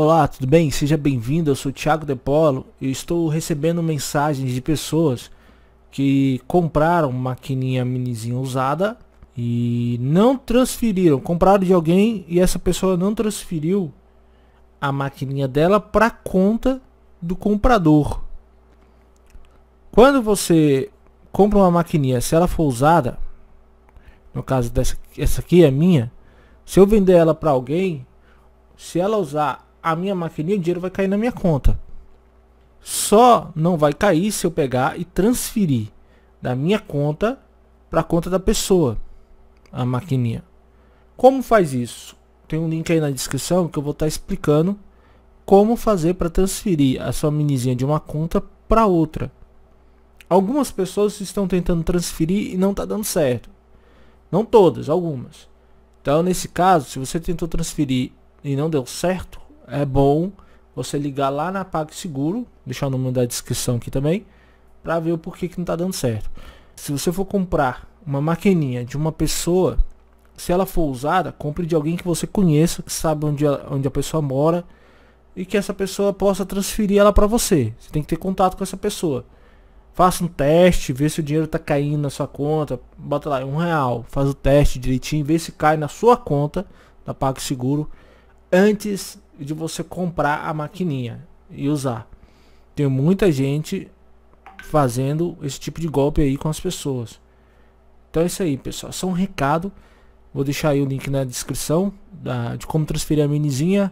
Olá, tudo bem? Seja bem-vindo. Eu sou Thiago Depolo e estou recebendo mensagens de pessoas que compraram maquininha minizinha usada e não transferiram. Compraram de alguém e essa pessoa não transferiu a maquininha dela para conta do comprador. Quando você compra uma maquininha, se ela for usada, no caso dessa essa aqui é minha, se eu vender ela para alguém, se ela usar a minha maquininha, o dinheiro vai cair na minha conta. Só não vai cair se eu pegar e transferir da minha conta para a conta da pessoa, a maquininha. Como faz isso? Tem um link aí na descrição que eu vou estar tá explicando como fazer para transferir a sua minizinha de uma conta para outra. Algumas pessoas estão tentando transferir e não está dando certo. Não todas, algumas. Então, nesse caso, se você tentou transferir e não deu certo, é bom você ligar lá na PagSeguro, deixar o número da descrição aqui também, para ver o porquê que não está dando certo. Se você for comprar uma maquininha de uma pessoa, se ela for usada, compre de alguém que você conheça, que sabe onde, ela, onde a pessoa mora e que essa pessoa possa transferir ela para você. Você tem que ter contato com essa pessoa. Faça um teste, vê se o dinheiro está caindo na sua conta. Bota lá um real, faz o teste direitinho, vê se cai na sua conta da PagSeguro. Seguro antes de você comprar a maquininha e usar. Tem muita gente fazendo esse tipo de golpe aí com as pessoas. Então é isso aí, pessoal. Só um recado. Vou deixar aí o link na descrição da, de como transferir a minizinha,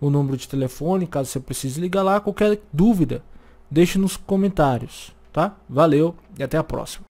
o número de telefone, caso você precise ligar lá. Qualquer dúvida, deixe nos comentários, tá? Valeu e até a próxima.